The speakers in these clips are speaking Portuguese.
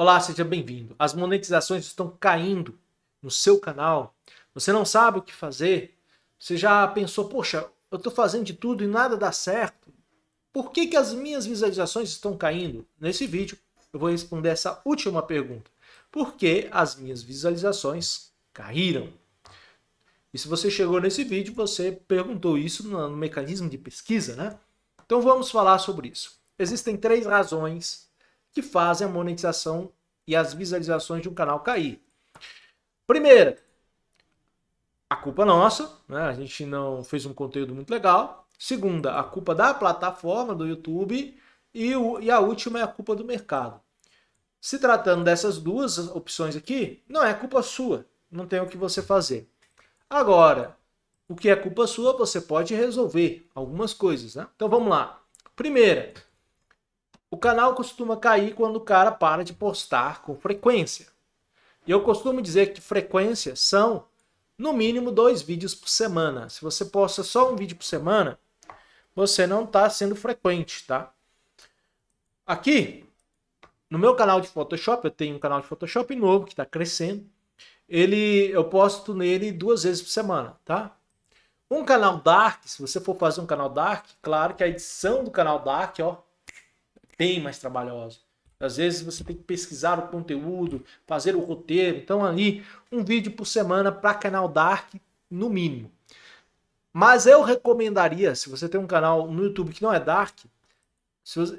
Olá, seja bem-vindo. As monetizações estão caindo no seu canal. Você não sabe o que fazer. Você já pensou, poxa, eu estou fazendo de tudo e nada dá certo. Por que, que as minhas visualizações estão caindo? Nesse vídeo eu vou responder essa última pergunta. Por que as minhas visualizações caíram? E se você chegou nesse vídeo, você perguntou isso no mecanismo de pesquisa, né? Então vamos falar sobre isso. Existem três razões que fazem a monetização e as visualizações de um canal cair. Primeira, a culpa é nossa, né? a gente não fez um conteúdo muito legal. Segunda, a culpa da plataforma do YouTube. E, o, e a última é a culpa do mercado. Se tratando dessas duas opções aqui, não é culpa sua, não tem o que você fazer. Agora, o que é culpa sua, você pode resolver algumas coisas, né? Então vamos lá. Primeira, o canal costuma cair quando o cara para de postar com frequência. E eu costumo dizer que frequência são, no mínimo, dois vídeos por semana. Se você posta só um vídeo por semana, você não está sendo frequente, tá? Aqui, no meu canal de Photoshop, eu tenho um canal de Photoshop novo que está crescendo. Ele, eu posto nele duas vezes por semana, tá? Um canal Dark, se você for fazer um canal Dark, claro que a edição do canal Dark, ó, bem mais trabalhosa. Às vezes você tem que pesquisar o conteúdo, fazer o roteiro. Então, ali, um vídeo por semana para canal Dark, no mínimo. Mas eu recomendaria, se você tem um canal no YouTube que não é Dark,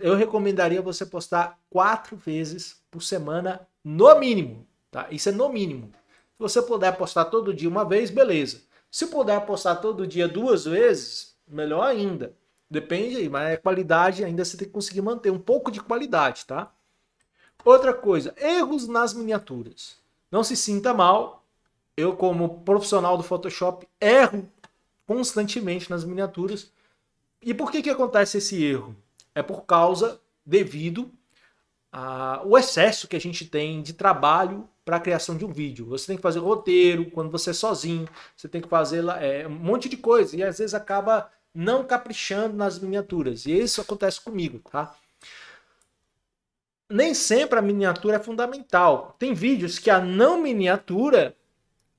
eu recomendaria você postar quatro vezes por semana, no mínimo. Tá? Isso é no mínimo. Se você puder postar todo dia uma vez, beleza. Se puder postar todo dia duas vezes, melhor ainda. Depende aí, mas qualidade ainda você tem que conseguir manter um pouco de qualidade, tá? Outra coisa, erros nas miniaturas. Não se sinta mal. Eu, como profissional do Photoshop, erro constantemente nas miniaturas. E por que, que acontece esse erro? É por causa, devido ao excesso que a gente tem de trabalho para a criação de um vídeo. Você tem que fazer roteiro quando você é sozinho, você tem que fazer é, um monte de coisa. E às vezes acaba não caprichando nas miniaturas. E isso acontece comigo, tá? Nem sempre a miniatura é fundamental. Tem vídeos que a não miniatura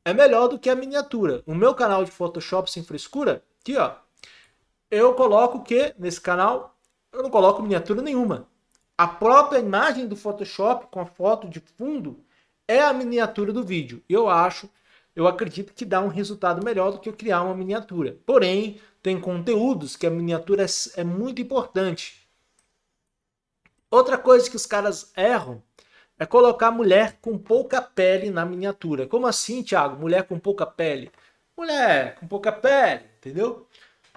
é melhor do que a miniatura. O meu canal de Photoshop sem frescura, aqui ó, eu coloco o que nesse canal? Eu não coloco miniatura nenhuma. A própria imagem do Photoshop com a foto de fundo é a miniatura do vídeo. Eu acho eu acredito que dá um resultado melhor do que eu criar uma miniatura. Porém, tem conteúdos que a miniatura é, é muito importante. Outra coisa que os caras erram é colocar mulher com pouca pele na miniatura. Como assim, Thiago? Mulher com pouca pele? Mulher com pouca pele, entendeu?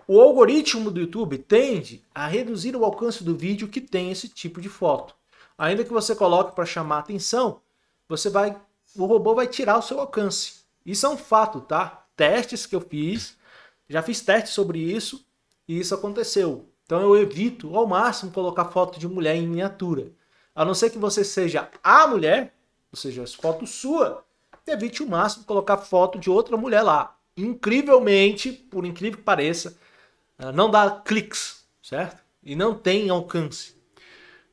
O algoritmo do YouTube tende a reduzir o alcance do vídeo que tem esse tipo de foto. Ainda que você coloque para chamar atenção, você vai, o robô vai tirar o seu alcance. Isso é um fato, tá? Testes que eu fiz, já fiz testes sobre isso e isso aconteceu. Então eu evito ao máximo colocar foto de mulher em miniatura. A não ser que você seja a mulher, ou seja, foto sua, evite o máximo colocar foto de outra mulher lá. Incrivelmente, por incrível que pareça, eh, não dá cliques, certo? E não tem alcance.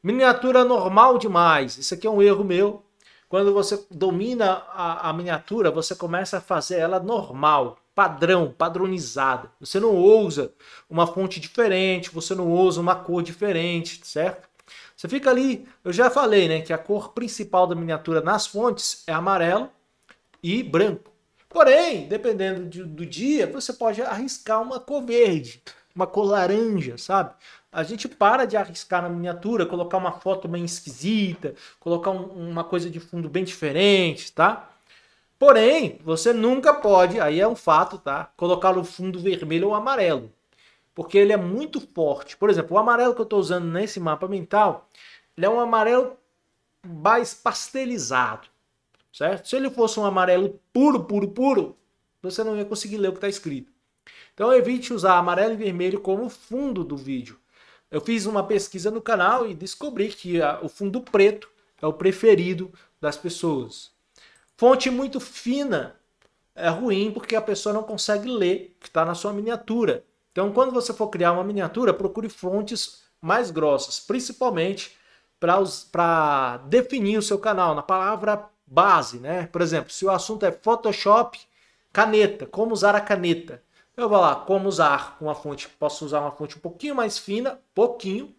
Miniatura normal demais. Isso aqui é um erro meu. Quando você domina a, a miniatura, você começa a fazer ela normal, padrão, padronizada. Você não usa uma fonte diferente, você não usa uma cor diferente, certo? Você fica ali, eu já falei, né, que a cor principal da miniatura nas fontes é amarelo e branco. Porém, dependendo de, do dia, você pode arriscar uma cor verde, uma cor laranja, sabe? a gente para de arriscar na miniatura, colocar uma foto bem esquisita, colocar um, uma coisa de fundo bem diferente, tá? Porém, você nunca pode, aí é um fato, tá? Colocar no fundo vermelho ou amarelo, porque ele é muito forte. Por exemplo, o amarelo que eu estou usando nesse mapa mental, ele é um amarelo mais pastelizado, certo? Se ele fosse um amarelo puro, puro, puro, você não ia conseguir ler o que está escrito. Então evite usar amarelo e vermelho como fundo do vídeo. Eu fiz uma pesquisa no canal e descobri que a, o fundo preto é o preferido das pessoas. Fonte muito fina é ruim porque a pessoa não consegue ler o que está na sua miniatura. Então, quando você for criar uma miniatura, procure fontes mais grossas, principalmente para definir o seu canal na palavra base, né? Por exemplo, se o assunto é Photoshop, caneta, como usar a caneta. Eu vou lá, como usar uma fonte, posso usar uma fonte um pouquinho mais fina, pouquinho,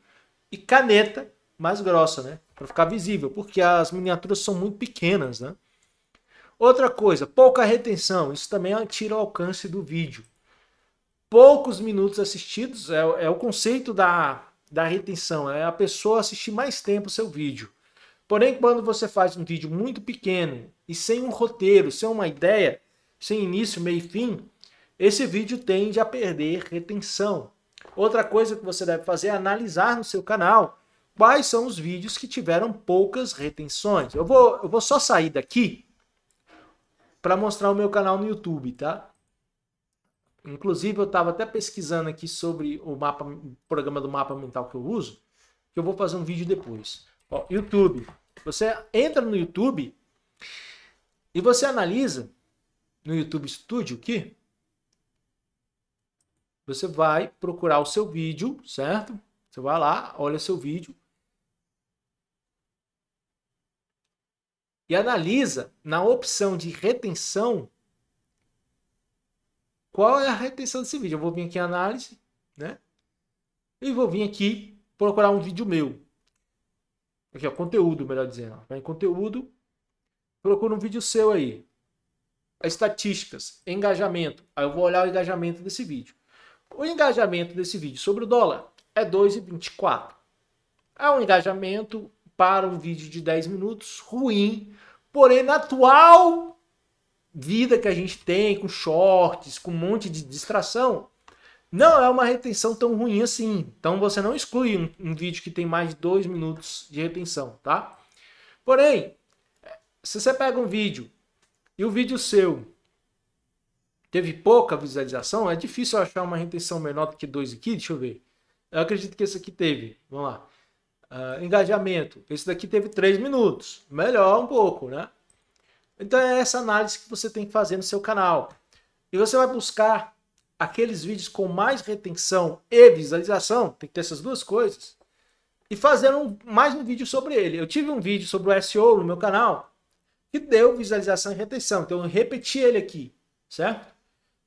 e caneta mais grossa, né? Para ficar visível, porque as miniaturas são muito pequenas, né? Outra coisa, pouca retenção, isso também é tira o alcance do vídeo. Poucos minutos assistidos é, é o conceito da, da retenção, é a pessoa assistir mais tempo o seu vídeo. Porém, quando você faz um vídeo muito pequeno e sem um roteiro, sem uma ideia, sem início, meio e fim, esse vídeo tende a perder retenção. Outra coisa que você deve fazer é analisar no seu canal quais são os vídeos que tiveram poucas retenções. Eu vou, eu vou só sair daqui para mostrar o meu canal no YouTube, tá? Inclusive, eu estava até pesquisando aqui sobre o mapa, o programa do mapa mental que eu uso, que eu vou fazer um vídeo depois. Ó, YouTube. Você entra no YouTube e você analisa no YouTube Studio aqui você vai procurar o seu vídeo, certo? Você vai lá, olha seu vídeo e analisa na opção de retenção qual é a retenção desse vídeo. Eu vou vir aqui em análise, né? E vou vir aqui procurar um vídeo meu. Aqui, ó, conteúdo, melhor dizendo. Vai em conteúdo, procura um vídeo seu aí. Estatísticas, engajamento. Aí eu vou olhar o engajamento desse vídeo. O engajamento desse vídeo sobre o dólar é 2,24. É um engajamento para um vídeo de 10 minutos ruim, porém na atual vida que a gente tem com shorts, com um monte de distração, não é uma retenção tão ruim assim. Então você não exclui um, um vídeo que tem mais de 2 minutos de retenção, tá? Porém, se você pega um vídeo e o vídeo seu teve pouca visualização, é difícil achar uma retenção menor do que 2 aqui, deixa eu ver. Eu acredito que esse aqui teve, vamos lá. Uh, engajamento, esse daqui teve 3 minutos, melhor um pouco, né? Então é essa análise que você tem que fazer no seu canal. E você vai buscar aqueles vídeos com mais retenção e visualização, tem que ter essas duas coisas, e fazer um, mais um vídeo sobre ele. Eu tive um vídeo sobre o SEO no meu canal, que deu visualização e retenção, então eu repeti ele aqui, certo?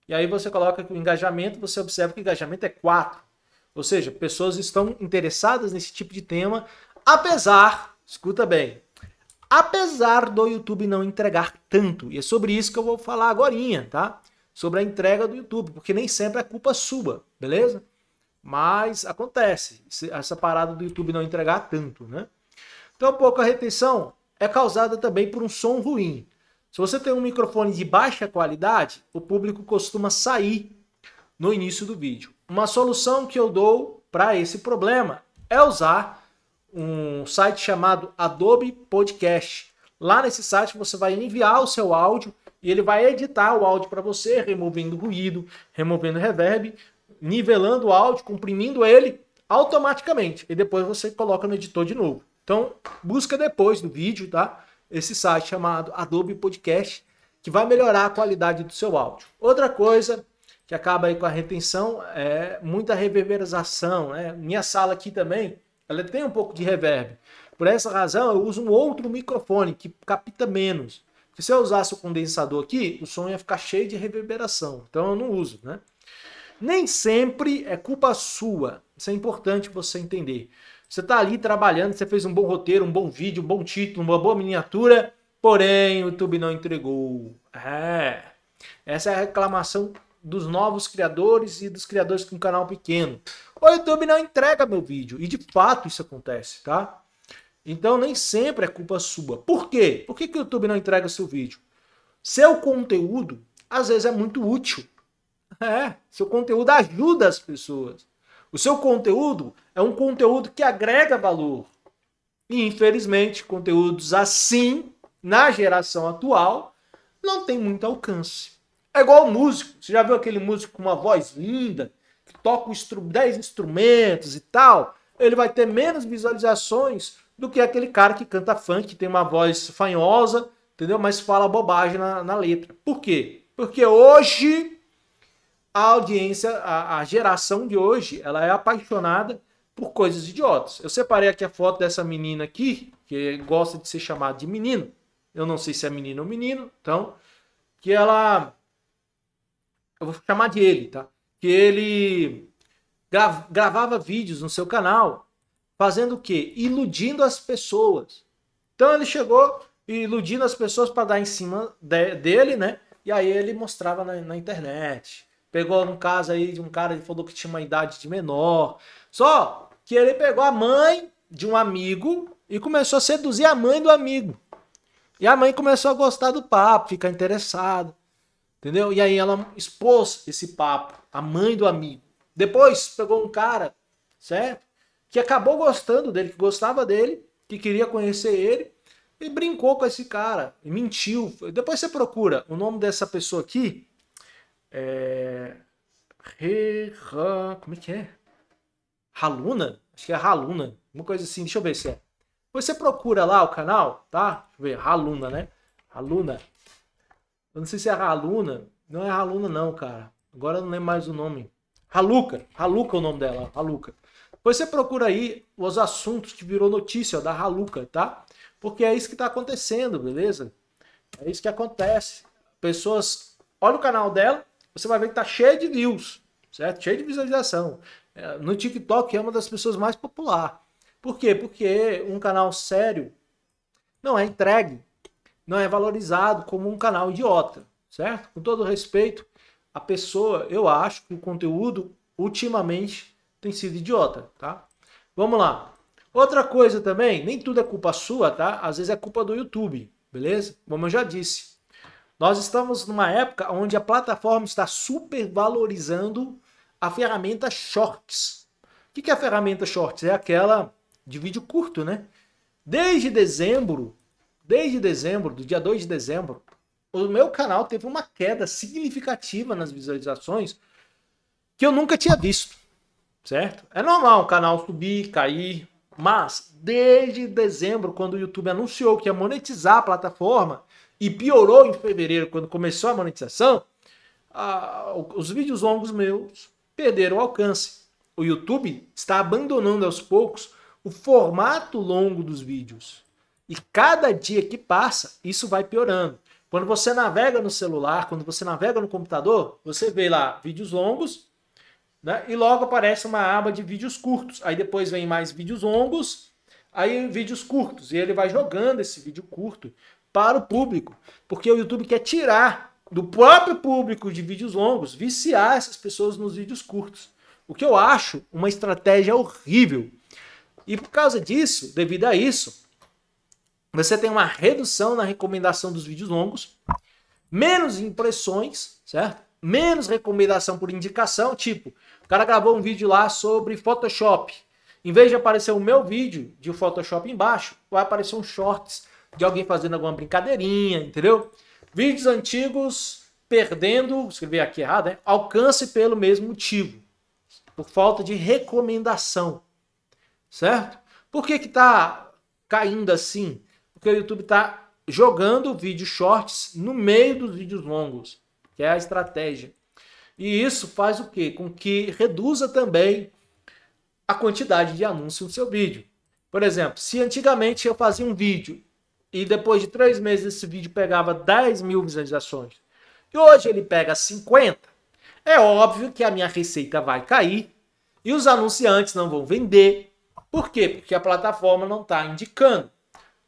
E aí você coloca o engajamento, você observa que o engajamento é 4. Ou seja, pessoas estão interessadas nesse tipo de tema, apesar, escuta bem, apesar do YouTube não entregar tanto. E é sobre isso que eu vou falar agora, tá? Sobre a entrega do YouTube, porque nem sempre é culpa sua, beleza? Mas acontece, essa parada do YouTube não entregar tanto, né? Então, a retenção é causada também por um som ruim. Se você tem um microfone de baixa qualidade, o público costuma sair no início do vídeo. Uma solução que eu dou para esse problema é usar um site chamado Adobe Podcast. Lá nesse site você vai enviar o seu áudio e ele vai editar o áudio para você, removendo ruído, removendo reverb, nivelando o áudio, comprimindo ele automaticamente. E depois você coloca no editor de novo. Então, busca depois do vídeo, tá? esse site chamado Adobe Podcast, que vai melhorar a qualidade do seu áudio. Outra coisa que acaba aí com a retenção é muita reverberação. Né? Minha sala aqui também, ela tem um pouco de reverb. Por essa razão, eu uso um outro microfone que capta menos. se eu usasse o condensador aqui, o som ia ficar cheio de reverberação. Então eu não uso, né? Nem sempre é culpa sua. Isso é importante você entender. Você está ali trabalhando, você fez um bom roteiro, um bom vídeo, um bom título, uma boa miniatura, porém o YouTube não entregou. É. Essa é a reclamação dos novos criadores e dos criadores com canal pequeno. O YouTube não entrega meu vídeo. E de fato isso acontece, tá? Então nem sempre é culpa sua. Por quê? Por que, que o YouTube não entrega seu vídeo? Seu conteúdo às vezes é muito útil. É, seu conteúdo ajuda as pessoas. O seu conteúdo é um conteúdo que agrega valor. E, infelizmente, conteúdos assim, na geração atual, não tem muito alcance. É igual músico. Você já viu aquele músico com uma voz linda, que toca 10 instrumentos e tal? Ele vai ter menos visualizações do que aquele cara que canta funk, que tem uma voz fanhosa, entendeu? Mas fala bobagem na, na letra. Por quê? Porque hoje a audiência, a, a geração de hoje, ela é apaixonada por coisas idiotas. Eu separei aqui a foto dessa menina aqui, que gosta de ser chamada de menino. Eu não sei se é menino ou menino, então, que ela eu vou chamar de ele, tá? Que ele gra gravava vídeos no seu canal, fazendo o quê? Iludindo as pessoas. Então ele chegou iludindo as pessoas para dar em cima de dele, né? E aí ele mostrava na, na internet. Pegou um caso aí de um cara que falou que tinha uma idade de menor. Só que ele pegou a mãe de um amigo e começou a seduzir a mãe do amigo. E a mãe começou a gostar do papo, ficar interessada. Entendeu? E aí ela expôs esse papo, a mãe do amigo. Depois pegou um cara, certo? Que acabou gostando dele, que gostava dele, que queria conhecer ele, e brincou com esse cara, e mentiu. Depois você procura o nome dessa pessoa aqui, é, Rera, como é que é? Haluna? Acho que é Haluna, uma coisa assim, deixa eu ver se é. Você procura lá o canal, tá? Deixa eu ver, Haluna, né? Haluna. Eu não sei se é Haluna, não é Haluna não, cara. Agora eu não lembro mais o nome. Haluca, Haluca é o nome dela, Haluca. Você procura aí os assuntos que virou notícia ó, da Haluca, tá? Porque é isso que tá acontecendo, beleza? É isso que acontece. Pessoas, olha o canal dela, você vai ver que tá cheio de views, certo? Cheio de visualização. É, no TikTok é uma das pessoas mais popular. Por quê? Porque um canal sério não é entregue, não é valorizado como um canal idiota, certo? Com todo respeito, a pessoa, eu acho que o conteúdo ultimamente tem sido idiota, tá? Vamos lá. Outra coisa também, nem tudo é culpa sua, tá? Às vezes é culpa do YouTube, beleza? Como eu já disse, nós estamos numa época onde a plataforma está supervalorizando a ferramenta Shorts. O que é a ferramenta Shorts? É aquela de vídeo curto, né? Desde dezembro, desde dezembro, do dia 2 de dezembro, o meu canal teve uma queda significativa nas visualizações que eu nunca tinha visto, certo? É normal o canal subir, cair, mas desde dezembro, quando o YouTube anunciou que ia monetizar a plataforma, e piorou em fevereiro, quando começou a monetização, a, os vídeos longos meus perderam alcance. O YouTube está abandonando aos poucos o formato longo dos vídeos. E cada dia que passa, isso vai piorando. Quando você navega no celular, quando você navega no computador, você vê lá vídeos longos, né? E logo aparece uma aba de vídeos curtos. Aí depois vem mais vídeos longos, aí vídeos curtos. E ele vai jogando esse vídeo curto para o público, porque o YouTube quer tirar do próprio público de vídeos longos, viciar essas pessoas nos vídeos curtos. O que eu acho uma estratégia horrível. E por causa disso, devido a isso, você tem uma redução na recomendação dos vídeos longos, menos impressões, certo? Menos recomendação por indicação, tipo, o cara gravou um vídeo lá sobre Photoshop. Em vez de aparecer o meu vídeo de Photoshop embaixo, vai aparecer um shorts de alguém fazendo alguma brincadeirinha, entendeu? Vídeos antigos perdendo, escrevi aqui errado, né? Alcance pelo mesmo motivo, por falta de recomendação, certo? Por que que tá caindo assim? Porque o YouTube tá jogando vídeos shorts no meio dos vídeos longos, que é a estratégia. E isso faz o quê? Com que reduza também a quantidade de anúncios no seu vídeo. Por exemplo, se antigamente eu fazia um vídeo e depois de três meses esse vídeo pegava 10 mil visualizações. E hoje ele pega 50. É óbvio que a minha receita vai cair e os anunciantes não vão vender. Por quê? Porque a plataforma não está indicando.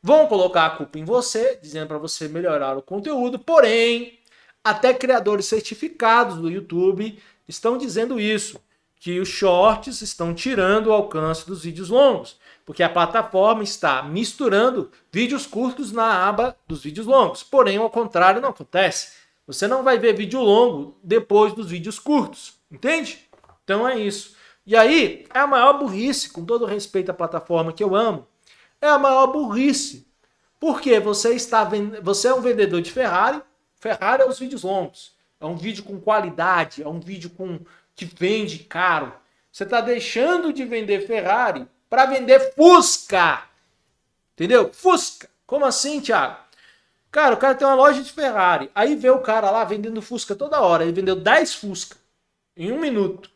Vão colocar a culpa em você, dizendo para você melhorar o conteúdo, porém, até criadores certificados do YouTube estão dizendo isso, que os shorts estão tirando o alcance dos vídeos longos porque a plataforma está misturando vídeos curtos na aba dos vídeos longos. Porém, ao contrário, não acontece. Você não vai ver vídeo longo depois dos vídeos curtos, entende? Então é isso. E aí, é a maior burrice, com todo respeito à plataforma que eu amo, é a maior burrice. Porque você está vend... você é um vendedor de Ferrari, Ferrari é os vídeos longos. É um vídeo com qualidade, é um vídeo com que vende caro. Você está deixando de vender Ferrari para vender Fusca. Entendeu? Fusca. Como assim, Thiago? Cara, o cara tem uma loja de Ferrari. Aí vê o cara lá vendendo Fusca toda hora. Ele vendeu 10 Fusca em um minuto.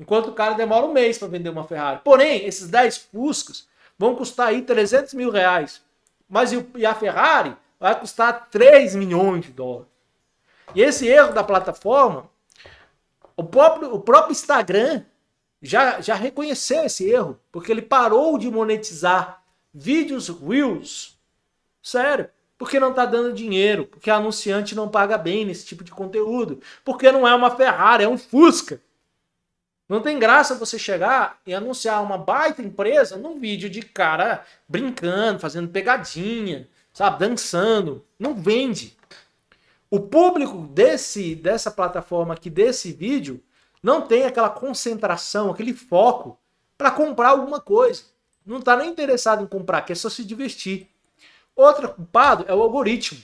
Enquanto o cara demora um mês para vender uma Ferrari. Porém, esses 10 Fuscas vão custar aí 300 mil reais. Mas e a Ferrari vai custar 3 milhões de dólares. E esse erro da plataforma, o próprio, o próprio Instagram já, já reconheceu esse erro, porque ele parou de monetizar vídeos Reels. Sério. Porque não está dando dinheiro, porque anunciante não paga bem nesse tipo de conteúdo, porque não é uma Ferrari, é um Fusca. Não tem graça você chegar e anunciar uma baita empresa num vídeo de cara brincando, fazendo pegadinha, sabe, dançando. Não vende. O público desse dessa plataforma aqui, desse vídeo, não tem aquela concentração, aquele foco para comprar alguma coisa. Não está nem interessado em comprar, quer só se divertir. Outro culpado é o algoritmo,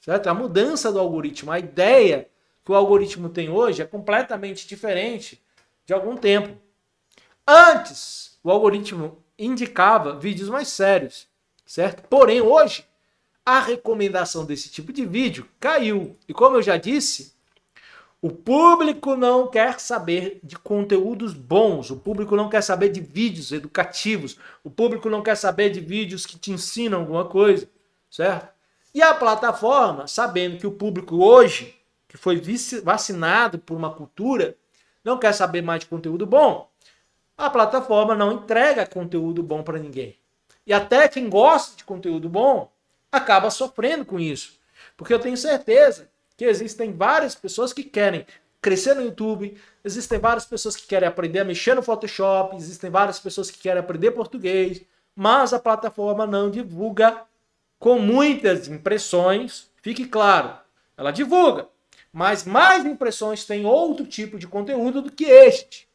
certo? A mudança do algoritmo, a ideia que o algoritmo tem hoje é completamente diferente de algum tempo. Antes, o algoritmo indicava vídeos mais sérios, certo? Porém, hoje, a recomendação desse tipo de vídeo caiu. E como eu já disse, o público não quer saber de conteúdos bons, o público não quer saber de vídeos educativos, o público não quer saber de vídeos que te ensinam alguma coisa, certo? E a plataforma, sabendo que o público hoje, que foi vacinado por uma cultura, não quer saber mais de conteúdo bom, a plataforma não entrega conteúdo bom para ninguém. E até quem gosta de conteúdo bom acaba sofrendo com isso. Porque eu tenho certeza que existem várias pessoas que querem crescer no YouTube, existem várias pessoas que querem aprender a mexer no Photoshop, existem várias pessoas que querem aprender português, mas a plataforma não divulga com muitas impressões, fique claro, ela divulga, mas mais impressões tem outro tipo de conteúdo do que este.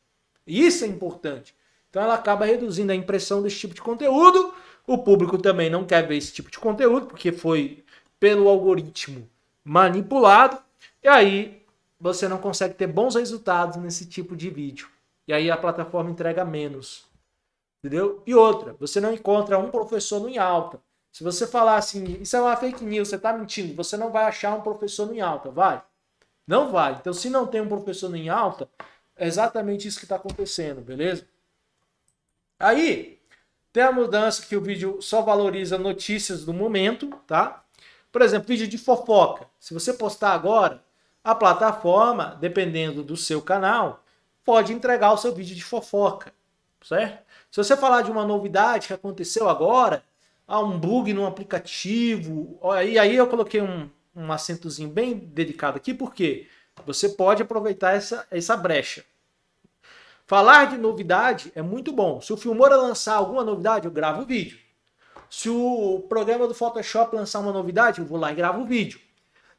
Isso é importante. Então ela acaba reduzindo a impressão desse tipo de conteúdo. O público também não quer ver esse tipo de conteúdo, porque foi pelo algoritmo manipulado, e aí você não consegue ter bons resultados nesse tipo de vídeo. E aí a plataforma entrega menos. Entendeu? E outra, você não encontra um professor no em alta. Se você falar assim, isso é uma fake news, você está mentindo, você não vai achar um professor no em alta, vai? Não vai. Então, se não tem um professor no em alta, é exatamente isso que está acontecendo, beleza? Aí, tem a mudança que o vídeo só valoriza notícias do momento, tá? Por exemplo, vídeo de fofoca. Se você postar agora, a plataforma, dependendo do seu canal, pode entregar o seu vídeo de fofoca, certo? Se você falar de uma novidade que aconteceu agora, há um bug no aplicativo, e aí eu coloquei um, um acentozinho bem dedicado aqui, porque você pode aproveitar essa, essa brecha. Falar de novidade é muito bom. Se o Filmora lançar alguma novidade, eu gravo o vídeo. Se o programa do Photoshop lançar uma novidade, eu vou lá e gravo o vídeo.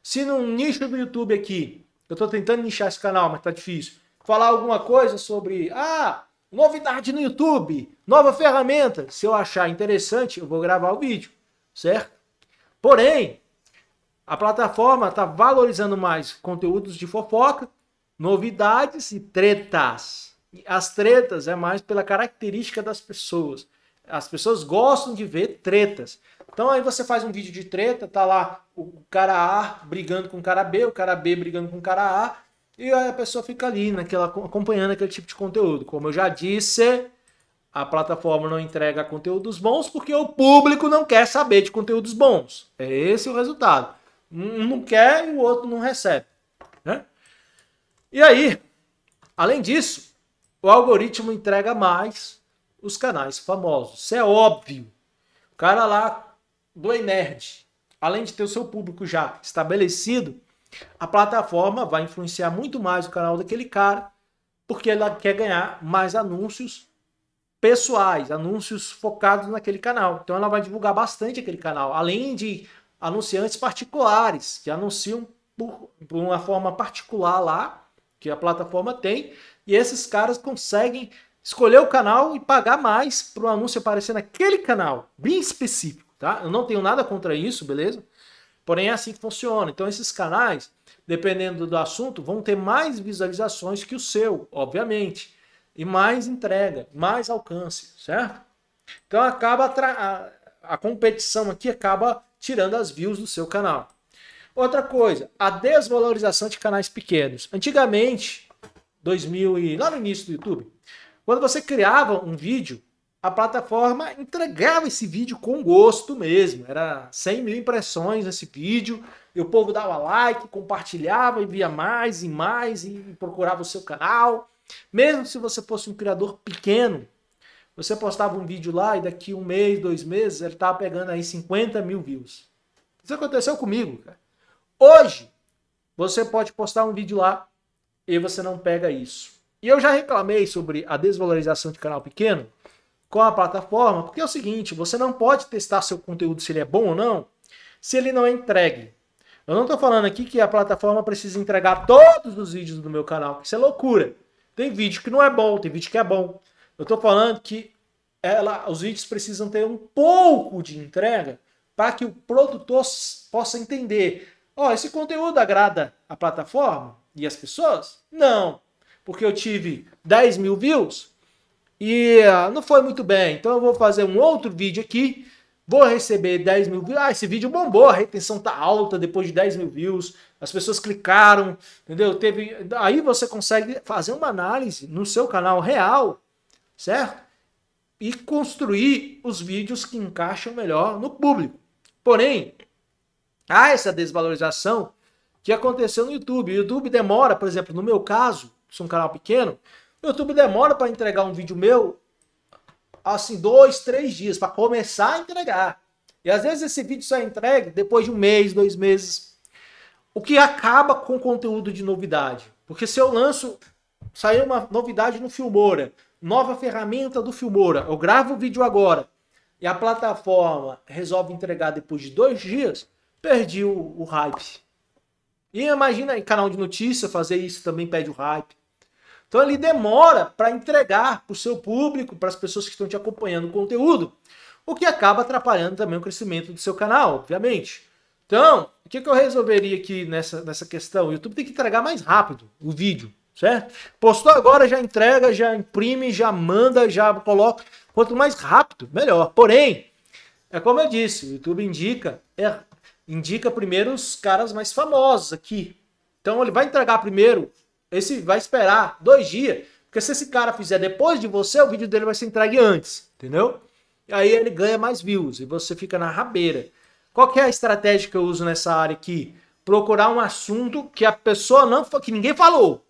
Se no nicho do YouTube aqui, eu estou tentando nichar esse canal, mas tá difícil, falar alguma coisa sobre, ah, novidade no YouTube, nova ferramenta, se eu achar interessante, eu vou gravar o vídeo, certo? Porém, a plataforma está valorizando mais conteúdos de fofoca, novidades e tretas. As tretas é mais pela característica das pessoas. As pessoas gostam de ver tretas. Então aí você faz um vídeo de treta, tá lá o cara A brigando com o cara B, o cara B brigando com o cara A, e aí a pessoa fica ali naquela acompanhando aquele tipo de conteúdo. Como eu já disse, a plataforma não entrega conteúdos bons porque o público não quer saber de conteúdos bons. É esse o resultado. Um não quer e o outro não recebe, né? E aí, além disso, o algoritmo entrega mais os canais famosos. Isso é óbvio. O cara lá, do Nerd, além de ter o seu público já estabelecido, a plataforma vai influenciar muito mais o canal daquele cara, porque ela quer ganhar mais anúncios pessoais, anúncios focados naquele canal. Então ela vai divulgar bastante aquele canal, além de anunciantes particulares que anunciam por, por uma forma particular lá que a plataforma tem, e esses caras conseguem escolher o canal e pagar mais para o anúncio aparecer naquele canal, bem específico, tá? Eu não tenho nada contra isso, beleza? Porém, é assim que funciona. Então, esses canais, dependendo do assunto, vão ter mais visualizações que o seu, obviamente, e mais entrega, mais alcance, certo? Então, acaba a, a competição aqui acaba tirando as views do seu canal. Outra coisa, a desvalorização de canais pequenos. Antigamente, 2000 e lá no início do YouTube, quando você criava um vídeo, a plataforma entregava esse vídeo com gosto mesmo. Era 100 mil impressões esse vídeo, e o povo dava like, compartilhava e via mais e mais e procurava o seu canal. Mesmo se você fosse um criador pequeno, você postava um vídeo lá e daqui um mês, dois meses, ele estava pegando aí 50 mil views. Isso aconteceu comigo, cara. Hoje, você pode postar um vídeo lá e você não pega isso. E eu já reclamei sobre a desvalorização de canal pequeno com a plataforma, porque é o seguinte, você não pode testar seu conteúdo se ele é bom ou não, se ele não é entregue. Eu não estou falando aqui que a plataforma precisa entregar todos os vídeos do meu canal, isso é loucura. Tem vídeo que não é bom, tem vídeo que é bom. Eu estou falando que ela, os vídeos precisam ter um pouco de entrega para que o produtor possa entender. Ó, oh, esse conteúdo agrada a plataforma e as pessoas? Não porque eu tive 10 mil views e ah, não foi muito bem. Então eu vou fazer um outro vídeo aqui. Vou receber 10 mil views. Ah, esse vídeo bombou, a retenção tá alta depois de 10 mil views. As pessoas clicaram, entendeu? Teve. Aí você consegue fazer uma análise no seu canal real, certo? E construir os vídeos que encaixam melhor no público. Porém, há essa desvalorização que aconteceu no YouTube. O YouTube demora, por exemplo, no meu caso, sou um canal pequeno, o YouTube demora para entregar um vídeo meu, assim, dois, três dias, para começar a entregar. E às vezes esse vídeo só é entregue depois de um mês, dois meses. O que acaba com conteúdo de novidade. Porque se eu lanço, saiu uma novidade no Filmora, nova ferramenta do Filmora, eu gravo o vídeo agora e a plataforma resolve entregar depois de dois dias, perdi o, o hype. E imagina em canal de notícia fazer isso também perde o hype. Então ele demora para entregar para o seu público, para as pessoas que estão te acompanhando o conteúdo, o que acaba atrapalhando também o crescimento do seu canal, obviamente. Então, o que, que eu resolveria aqui nessa, nessa questão? O YouTube tem que entregar mais rápido o vídeo, certo? Postou agora, já entrega, já imprime, já manda, já coloca. Quanto mais rápido, melhor. Porém, é como eu disse, o YouTube indica, é, indica primeiro os caras mais famosos aqui. Então ele vai entregar primeiro esse vai esperar dois dias. Porque se esse cara fizer depois de você, o vídeo dele vai ser entregue antes, entendeu? E aí ele ganha mais views e você fica na rabeira. Qual que é a estratégia que eu uso nessa área aqui? Procurar um assunto que a pessoa não que ninguém falou.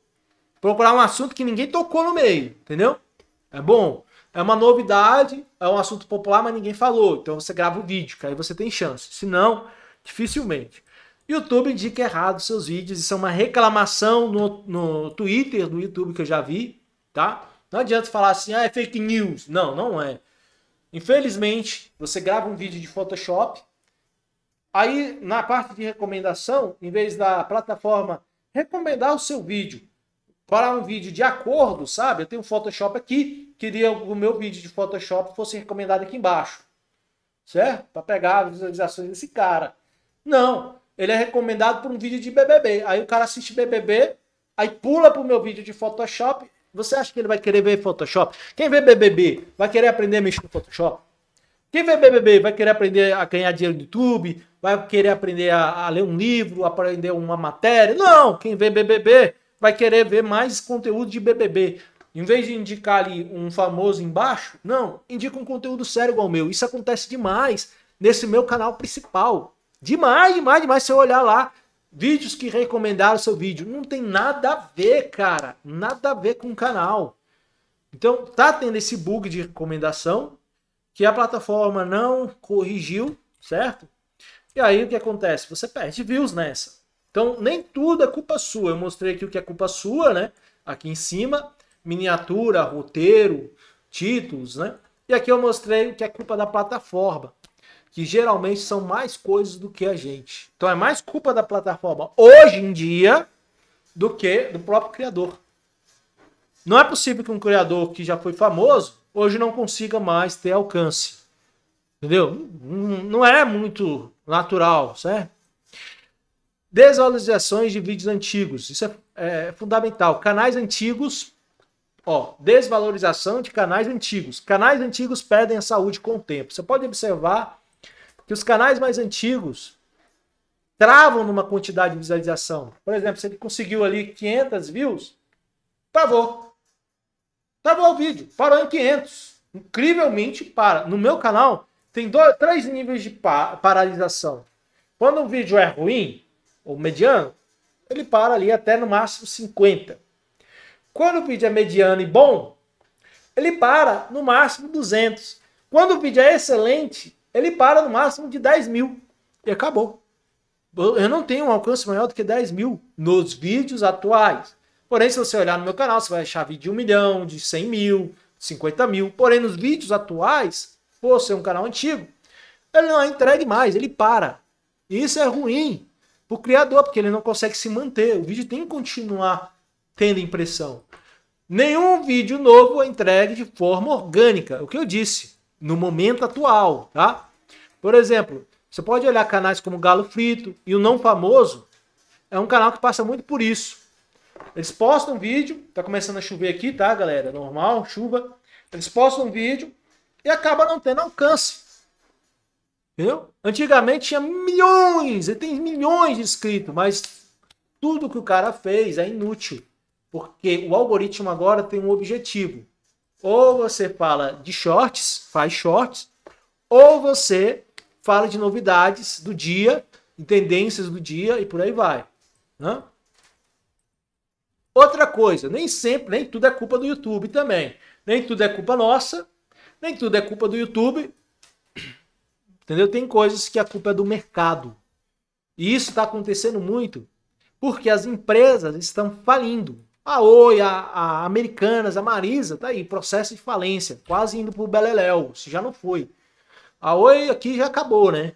Procurar um assunto que ninguém tocou no meio, entendeu? É bom. É uma novidade, é um assunto popular, mas ninguém falou. Então você grava o vídeo, que aí você tem chance. Se não, dificilmente. YouTube indica errado seus vídeos. Isso é uma reclamação no, no Twitter, no YouTube que eu já vi, tá? Não adianta falar assim, ah, é fake news. Não, não é. Infelizmente, você grava um vídeo de Photoshop, aí na parte de recomendação, em vez da plataforma recomendar o seu vídeo para um vídeo de acordo, sabe? Eu tenho Photoshop aqui, queria o meu vídeo de Photoshop fosse recomendado aqui embaixo, certo? Para pegar as visualizações desse cara. Não, ele é recomendado por um vídeo de BBB. Aí o cara assiste BBB, aí pula pro meu vídeo de Photoshop. Você acha que ele vai querer ver Photoshop? Quem vê BBB vai querer aprender a mexer no Photoshop? Quem vê BBB vai querer aprender a ganhar dinheiro no YouTube? Vai querer aprender a, a ler um livro, aprender uma matéria? Não! Quem vê BBB vai querer ver mais conteúdo de BBB. Em vez de indicar ali um famoso embaixo, não, indica um conteúdo sério igual o meu. Isso acontece demais nesse meu canal principal. Demais, demais, demais. Se eu olhar lá, vídeos que recomendaram seu vídeo. Não tem nada a ver, cara. Nada a ver com o canal. Então, tá tendo esse bug de recomendação que a plataforma não corrigiu, certo? E aí o que acontece? Você perde views nessa. Então, nem tudo é culpa sua. Eu mostrei aqui o que é culpa sua, né? Aqui em cima, miniatura, roteiro, títulos, né? E aqui eu mostrei o que é culpa da plataforma que geralmente são mais coisas do que a gente. Então é mais culpa da plataforma hoje em dia do que do próprio criador. Não é possível que um criador que já foi famoso hoje não consiga mais ter alcance. Entendeu? Não é muito natural, certo? Desvalorizações de vídeos antigos. Isso é, é fundamental. Canais antigos Ó, desvalorização de canais antigos. Canais antigos perdem a saúde com o tempo. Você pode observar que os canais mais antigos travam numa quantidade de visualização. Por exemplo, se ele conseguiu ali 500 views, travou. Travou o vídeo, parou em 500. Incrivelmente para. No meu canal, tem dois, três níveis de pa paralisação. Quando um vídeo é ruim, ou mediano, ele para ali até no máximo 50. Quando o vídeo é mediano e bom, ele para no máximo 200. Quando o vídeo é excelente, ele para no máximo de 10 mil e acabou. Eu não tenho um alcance maior do que 10 mil nos vídeos atuais. Porém, se você olhar no meu canal, você vai achar vídeo de 1 milhão, de 100 mil, 50 mil. Porém, nos vídeos atuais, por ser é um canal antigo, ele não é entregue mais, ele para. Isso é ruim para o criador, porque ele não consegue se manter. O vídeo tem que continuar tendo impressão. Nenhum vídeo novo é entregue de forma orgânica. É o que eu disse no momento atual, tá? Por exemplo, você pode olhar canais como Galo Frito e o Não Famoso é um canal que passa muito por isso. Eles postam um vídeo, tá começando a chover aqui, tá, galera? Normal, chuva. Eles postam um vídeo e acaba não tendo alcance. Entendeu? Antigamente tinha milhões, ele tem milhões de inscritos, mas tudo que o cara fez é inútil. Porque o algoritmo agora tem um objetivo. Ou você fala de shorts, faz shorts, ou você fala de novidades do dia, de tendências do dia e por aí vai. Né? Outra coisa, nem sempre, nem tudo é culpa do YouTube também. Nem tudo é culpa nossa, nem tudo é culpa do YouTube. Entendeu? Tem coisas que a culpa é do mercado. E isso está acontecendo muito porque as empresas estão falindo. A Oi, a, a Americanas, a Marisa, tá aí, processo de falência, quase indo pro Beleléu, se já não foi. A Oi aqui já acabou, né?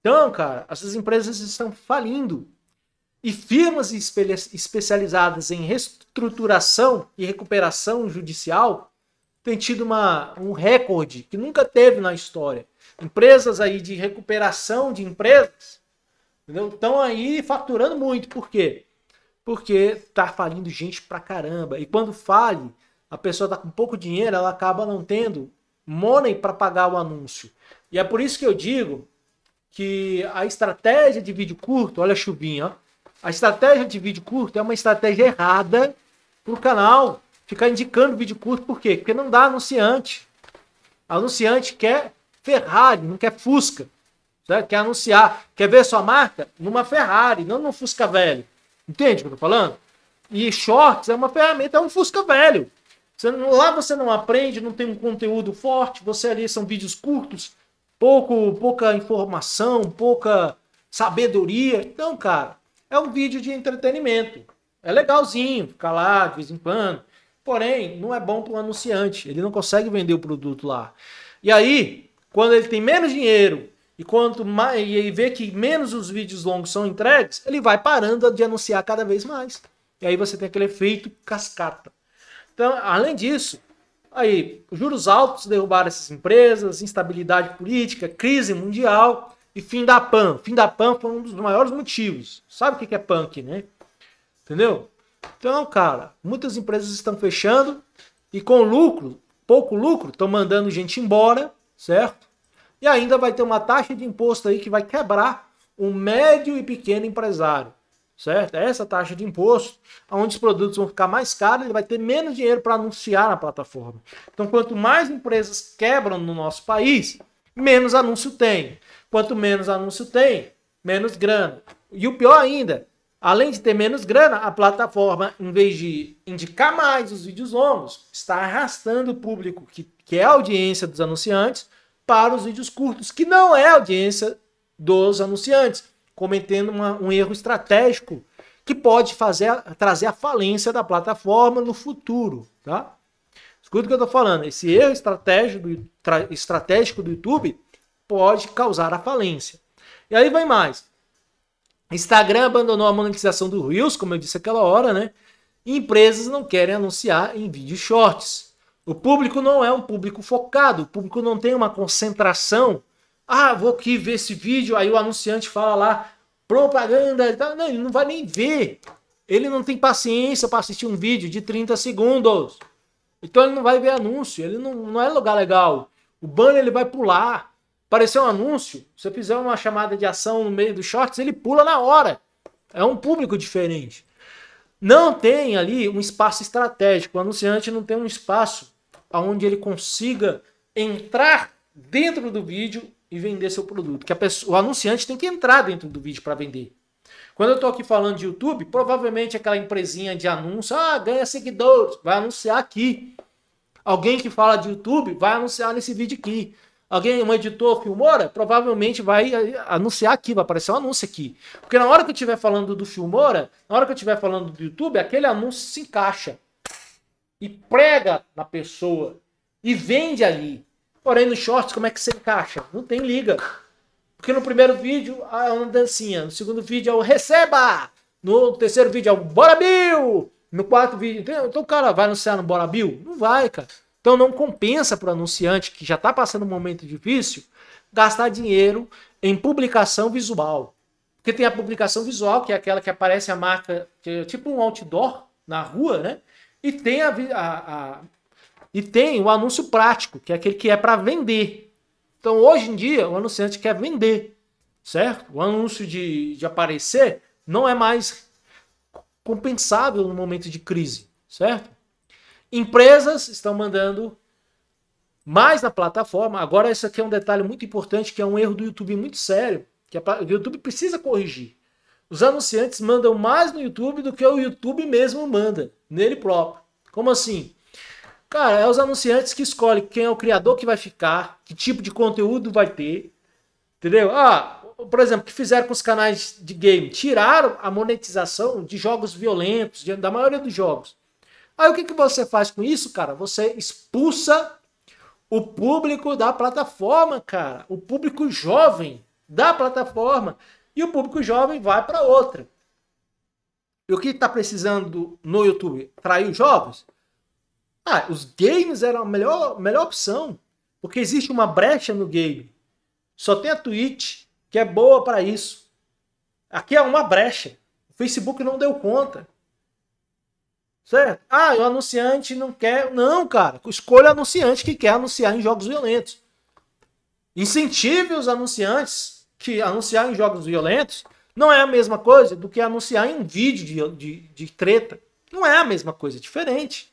Então, cara, essas empresas estão falindo. E firmas especializadas em reestruturação e recuperação judicial têm tido uma, um recorde que nunca teve na história. Empresas aí de recuperação de empresas estão aí faturando muito. Por quê? porque tá falindo gente pra caramba. E quando fale, a pessoa tá com pouco dinheiro, ela acaba não tendo money para pagar o anúncio. E é por isso que eu digo que a estratégia de vídeo curto, olha a chuvinha, a estratégia de vídeo curto é uma estratégia errada pro canal ficar indicando vídeo curto, por quê? Porque não dá anunciante. Anunciante quer Ferrari, não quer Fusca. Certo? Quer anunciar, quer ver sua marca numa Ferrari, não num Fusca velho. Entende o que eu tô falando? E shorts é uma ferramenta, é um Fusca velho. Você lá você não aprende, não tem um conteúdo forte, você ali são vídeos curtos, pouco, pouca informação, pouca sabedoria. Então, cara, é um vídeo de entretenimento. É legalzinho, ficar lá de vez em quando. Porém, não é bom para o anunciante. Ele não consegue vender o produto lá. E aí, quando ele tem menos dinheiro e quanto mais e vê que menos os vídeos longos são entregues, ele vai parando de anunciar cada vez mais. E aí você tem aquele efeito cascata. Então, além disso, aí juros altos derrubaram essas empresas, instabilidade política, crise mundial e fim da PAN. Fim da PAN foi um dos maiores motivos. Sabe o que é punk, né? Entendeu? Então, cara, muitas empresas estão fechando e com lucro, pouco lucro, estão mandando gente embora, certo? E ainda vai ter uma taxa de imposto aí que vai quebrar o médio e pequeno empresário, certo? É essa taxa de imposto, onde os produtos vão ficar mais caros, ele vai ter menos dinheiro para anunciar na plataforma. Então, quanto mais empresas quebram no nosso país, menos anúncio tem. Quanto menos anúncio tem, menos grana. E o pior ainda, além de ter menos grana, a plataforma, em vez de indicar mais os vídeos longos, está arrastando o público, que, que é a audiência dos anunciantes, para os vídeos curtos, que não é a audiência dos anunciantes, cometendo uma, um erro estratégico que pode fazer trazer a falência da plataforma no futuro, tá? Escuta o que eu estou falando, esse erro estratégico do, estratégico do YouTube pode causar a falência. E aí vai mais. Instagram abandonou a monetização do Reels, como eu disse aquela hora, né? E empresas não querem anunciar em vídeos shorts. O público não é um público focado, o público não tem uma concentração. Ah, vou aqui ver esse vídeo, aí o anunciante fala lá, propaganda e tal. Não, ele não vai nem ver. Ele não tem paciência para assistir um vídeo de 30 segundos. Então ele não vai ver anúncio, ele não, não é lugar legal. O banner ele vai pular. Apareceu um anúncio, se eu fizer uma chamada de ação no meio do shorts, ele pula na hora. É um público diferente não tem ali um espaço estratégico. O anunciante não tem um espaço onde ele consiga entrar dentro do vídeo e vender seu produto. Que pessoa, o anunciante tem que entrar dentro do vídeo para vender. Quando eu estou aqui falando de YouTube, provavelmente aquela empresinha de anúncio, ah, ganha seguidores, vai anunciar aqui. Alguém que fala de YouTube vai anunciar nesse vídeo aqui alguém, um editor filmora, provavelmente vai eh, anunciar aqui, vai aparecer um anúncio aqui. Porque na hora que eu estiver falando do Filmora, na hora que eu estiver falando do YouTube, aquele anúncio se encaixa e prega na pessoa e vende ali. Porém, no shorts, como é que se encaixa? Não tem liga. Porque no primeiro vídeo é uma dancinha, no segundo vídeo é o receba, no terceiro vídeo é o bora Bill, no quarto vídeo. Então, então o cara vai anunciar no Bora Bill? Não vai, cara. Então não compensa para o anunciante que já está passando um momento difícil gastar dinheiro em publicação visual. Porque tem a publicação visual, que é aquela que aparece a marca, é tipo um outdoor na rua, né? E tem, a, a, a, e tem o anúncio prático, que é aquele que é para vender. Então hoje em dia o anunciante quer vender, certo? O anúncio de, de aparecer não é mais compensável no momento de crise, certo? Empresas estão mandando mais na plataforma. Agora, esse aqui é um detalhe muito importante, que é um erro do YouTube muito sério, que o YouTube precisa corrigir. Os anunciantes mandam mais no YouTube do que o YouTube mesmo manda, nele próprio. Como assim? Cara, é os anunciantes que escolhem quem é o criador que vai ficar, que tipo de conteúdo vai ter, entendeu? Ah, por exemplo, que fizeram com os canais de game, tiraram a monetização de jogos violentos, da maioria dos jogos. Aí o que, que você faz com isso, cara? Você expulsa o público da plataforma, cara. O público jovem da plataforma. E o público jovem vai para outra. E o que está precisando no YouTube? Trair os jovens? Ah, os games eram a melhor, melhor opção. Porque existe uma brecha no game. Só tem a Twitch, que é boa para isso. Aqui é uma brecha. O Facebook não deu conta. Certo? Ah, o anunciante não quer. Não, cara. Escolha o anunciante que quer anunciar em jogos violentos. Incentive os anunciantes que anunciar em jogos violentos não é a mesma coisa do que anunciar em um vídeo de, de, de treta. Não é a mesma coisa, é diferente.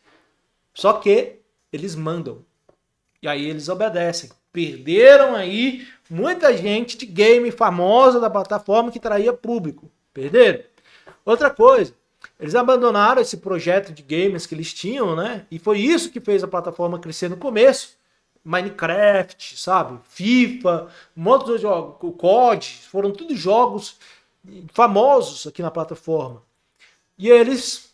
Só que eles mandam. E aí eles obedecem. Perderam aí muita gente de game famosa da plataforma que traía público. Perderam. Outra coisa, eles abandonaram esse projeto de games que eles tinham, né? E foi isso que fez a plataforma crescer no começo. Minecraft, sabe? FIFA, um monte de jogos, o COD, foram tudo jogos famosos aqui na plataforma. E eles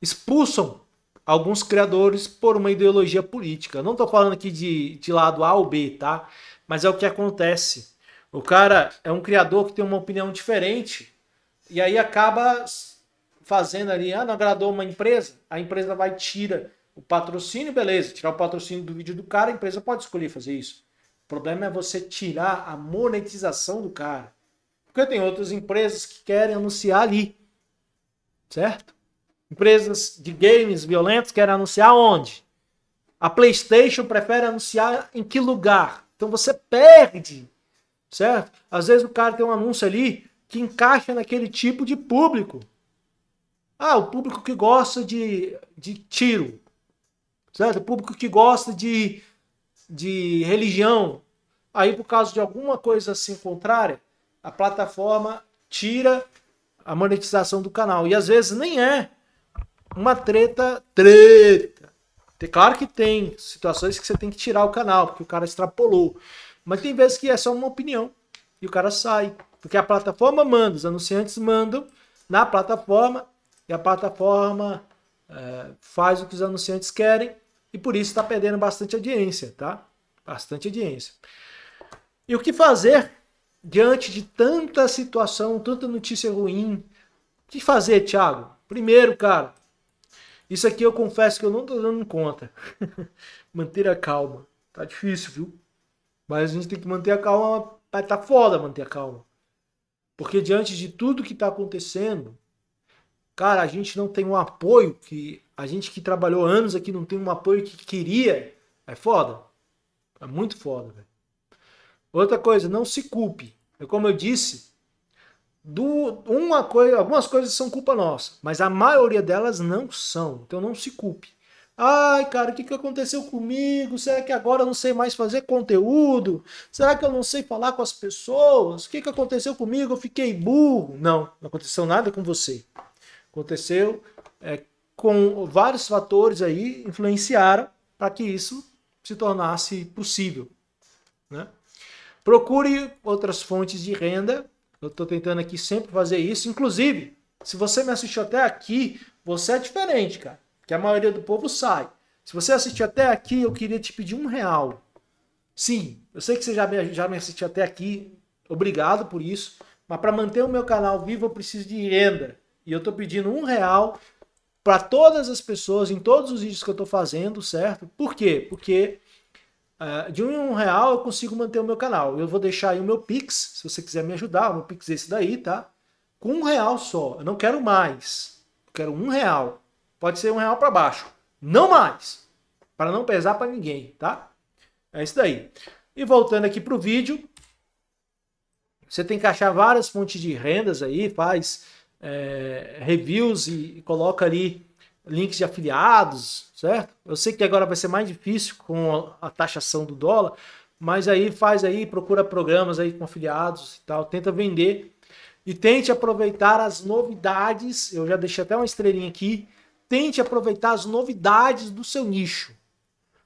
expulsam alguns criadores por uma ideologia política. Não estou falando aqui de, de lado A ou B, tá? Mas é o que acontece. O cara é um criador que tem uma opinião diferente e aí acaba fazendo ali, ah, não agradou uma empresa, a empresa vai tira o patrocínio, beleza, tirar o patrocínio do vídeo do cara, a empresa pode escolher fazer isso. O problema é você tirar a monetização do cara. Porque tem outras empresas que querem anunciar ali. Certo? Empresas de games violentos querem anunciar onde? A PlayStation prefere anunciar em que lugar? Então você perde, certo? Às vezes o cara tem um anúncio ali que encaixa naquele tipo de público. Ah, o público que gosta de, de tiro, certo? O público que gosta de, de religião. Aí, por causa de alguma coisa assim contrária, a plataforma tira a monetização do canal. E às vezes nem é uma treta, treta. É claro que tem situações que você tem que tirar o canal, porque o cara extrapolou. Mas tem vezes que é só uma opinião e o cara sai. Porque a plataforma manda, os anunciantes mandam na plataforma e a plataforma é, faz o que os anunciantes querem e por isso está perdendo bastante audiência, tá? Bastante audiência. E o que fazer diante de tanta situação, tanta notícia ruim? O que fazer, Thiago? Primeiro, cara, isso aqui eu confesso que eu não estou dando conta. manter a calma. Tá difícil, viu? Mas a gente tem que manter a calma. Tá foda manter a calma. Porque diante de tudo que está acontecendo, cara, a gente não tem um apoio que a gente que trabalhou anos aqui não tem um apoio que queria, é foda. É muito foda, velho. Outra coisa, não se culpe. É como eu disse, do, uma coisa, algumas coisas são culpa nossa, mas a maioria delas não são. Então não se culpe. Ai, cara, o que, que aconteceu comigo? Será que agora eu não sei mais fazer conteúdo? Será que eu não sei falar com as pessoas? O que, que aconteceu comigo? Eu fiquei burro? Não, não aconteceu nada com você. Aconteceu é, com vários fatores aí influenciaram para que isso se tornasse possível. Né? Procure outras fontes de renda. Eu estou tentando aqui sempre fazer isso. Inclusive, se você me assistiu até aqui, você é diferente, cara. Que a maioria do povo sai. Se você assistiu até aqui, eu queria te pedir um real. Sim, eu sei que você já me, já me assistiu até aqui. Obrigado por isso. Mas para manter o meu canal vivo, eu preciso de renda. E eu tô pedindo um real para todas as pessoas em todos os vídeos que eu tô fazendo, certo? Por quê? Porque uh, de um real eu consigo manter o meu canal. Eu vou deixar aí o meu Pix, se você quiser me ajudar, o meu Pix é esse daí, tá? Com um real só. Eu não quero mais. Eu quero um real. Pode ser um real para baixo. Não mais. Para não pesar para ninguém, tá? É isso daí. E voltando aqui para o vídeo, você tem que achar várias fontes de rendas aí, faz é, reviews e, e coloca ali links de afiliados, certo? Eu sei que agora vai ser mais difícil com a taxação do dólar, mas aí faz aí, procura programas aí com afiliados e tal, tenta vender e tente aproveitar as novidades. Eu já deixei até uma estrelinha aqui. Tente aproveitar as novidades do seu nicho.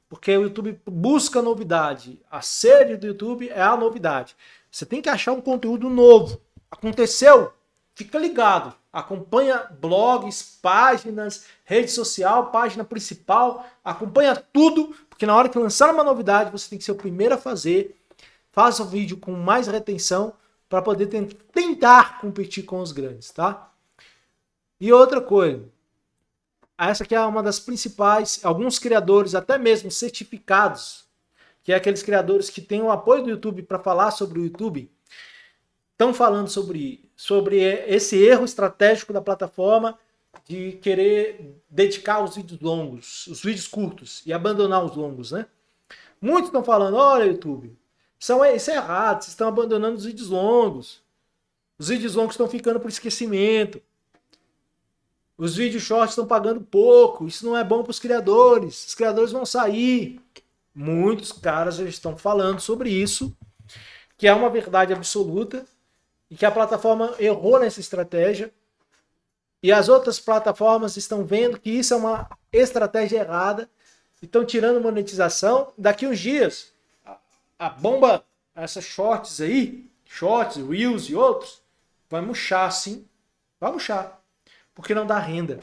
Porque o YouTube busca novidade. A sede do YouTube é a novidade. Você tem que achar um conteúdo novo. Aconteceu, fica ligado, acompanha blogs, páginas, rede social, página principal, acompanha tudo, porque na hora que lançar uma novidade, você tem que ser o primeiro a fazer. Faça o vídeo com mais retenção para poder tentar competir com os grandes, tá? E outra coisa, essa aqui é uma das principais, alguns criadores, até mesmo certificados, que é aqueles criadores que têm o apoio do YouTube para falar sobre o YouTube, estão falando sobre, sobre esse erro estratégico da plataforma de querer dedicar os vídeos longos, os vídeos curtos e abandonar os longos, né? Muitos estão falando, olha YouTube, são, isso é errado, vocês estão abandonando os vídeos longos. Os vídeos longos estão ficando por esquecimento. Os vídeos shorts estão pagando pouco, isso não é bom para os criadores, os criadores vão sair. Muitos caras já estão falando sobre isso, que é uma verdade absoluta, e que a plataforma errou nessa estratégia e as outras plataformas estão vendo que isso é uma estratégia errada e estão tirando monetização. Daqui uns dias, a, bomba, essas shorts aí, shorts, reels e outros, vai murchar sim, vai murchar, porque não dá renda.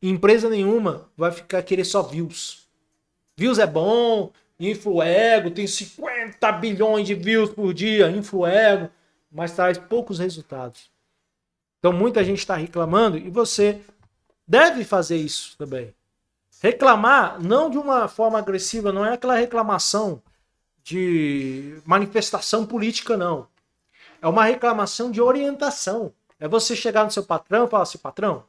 Empresa nenhuma vai ficar querer só views. Views é bom, Influego tem 50 bilhões de views por dia, Influego mas traz poucos resultados. Então muita gente está reclamando e você deve fazer isso também. Reclamar não de uma forma agressiva, não é aquela reclamação de manifestação política, não. É uma reclamação de orientação. É você chegar no seu patrão e falar assim, patrão,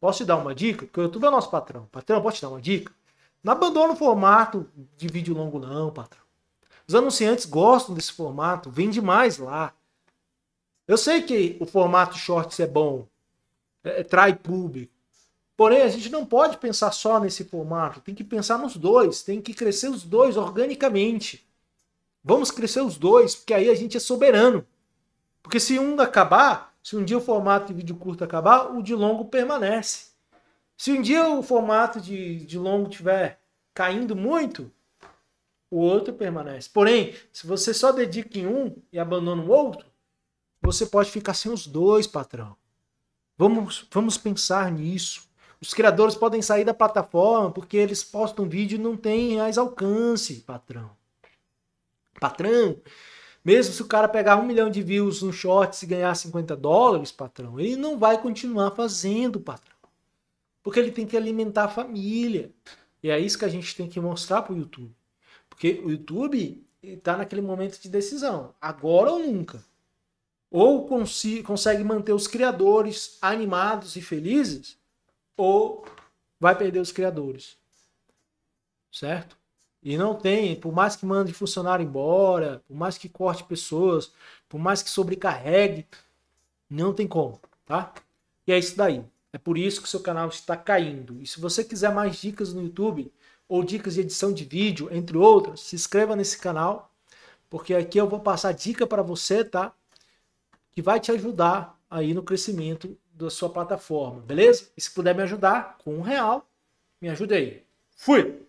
posso te dar uma dica? Porque o YouTube é nosso patrão. Patrão, posso te dar uma dica? Não abandona o formato de vídeo longo, não, patrão. Os anunciantes gostam desse formato, vende mais lá. Eu sei que o formato shorts é bom, é, trai público. Porém, a gente não pode pensar só nesse formato, tem que pensar nos dois, tem que crescer os dois organicamente. Vamos crescer os dois, porque aí a gente é soberano. Porque se um acabar, se um dia o formato de vídeo curto acabar, o de longo permanece. Se um dia o formato de, de longo tiver caindo muito, o outro permanece. Porém, se você só dedica em um e abandona o outro, você pode ficar sem os dois, patrão. Vamos, vamos pensar nisso. Os criadores podem sair da plataforma porque eles postam vídeo e não tem mais alcance, patrão. Patrão, mesmo se o cara pegar um milhão de views no shorts e ganhar 50 dólares, patrão, ele não vai continuar fazendo, patrão. Porque ele tem que alimentar a família. E é isso que a gente tem que mostrar para o YouTube. Porque o YouTube está naquele momento de decisão. Agora ou nunca ou consegue manter os criadores animados e felizes, ou vai perder os criadores. Certo? E não tem, por mais que mande funcionário embora, por mais que corte pessoas, por mais que sobrecarregue, não tem como, tá? E é isso daí. É por isso que o seu canal está caindo. E se você quiser mais dicas no YouTube, ou dicas de edição de vídeo, entre outras, se inscreva nesse canal, porque aqui eu vou passar dica para você, tá? que vai te ajudar aí no crescimento da sua plataforma, beleza? E se puder me ajudar com um real, me ajude aí. Fui!